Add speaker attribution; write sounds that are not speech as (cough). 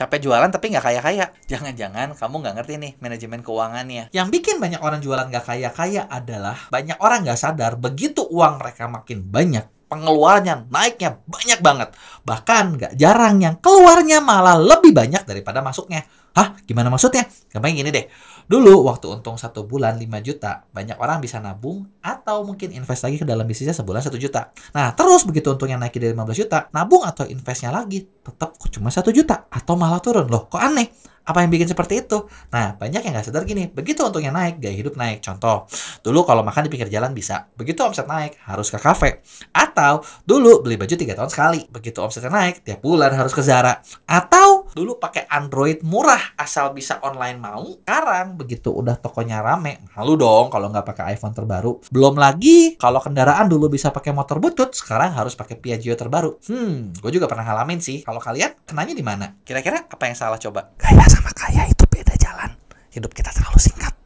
Speaker 1: capek jualan tapi nggak kaya-kaya. (laughs) Jangan-jangan kamu nggak ngerti nih manajemen keuangannya. Yang bikin banyak orang jualan nggak kaya-kaya adalah banyak orang nggak sadar begitu uang mereka makin banyak, pengeluarannya naiknya banyak banget. Bahkan nggak jarang yang keluarnya malah lebih banyak daripada masuknya. Hah? Gimana maksudnya? Gampang gini deh. Dulu waktu untung satu bulan 5 juta, banyak orang bisa nabung atau mungkin invest lagi ke dalam bisnisnya sebulan satu juta. Nah, terus begitu untungnya naik dari 15 juta, nabung atau investnya lagi tetap cuma satu juta atau malah turun. Loh, kok aneh? Apa yang bikin seperti itu? Nah, banyak yang nggak sadar gini. Begitu untungnya naik, gaya hidup naik. Contoh, dulu kalau makan di pinggir jalan bisa. Begitu omset naik, harus ke kafe. Atau dulu beli baju tiga tahun sekali. Begitu omsetnya naik, tiap bulan harus ke Zara. Atau dulu pakai Android murah asal bisa online mau. Sekarang begitu udah tokonya rame, malu dong kalau nggak pakai iPhone terbaru. Belum lagi kalau kendaraan dulu bisa pakai motor butut, sekarang harus pakai Piaggio terbaru. Hmm, gue juga pernah ngalamin sih. Kalau kalian kenanya di mana? Kira-kira apa yang salah coba? Kaya sama kaya itu beda jalan. Hidup kita terlalu singkat.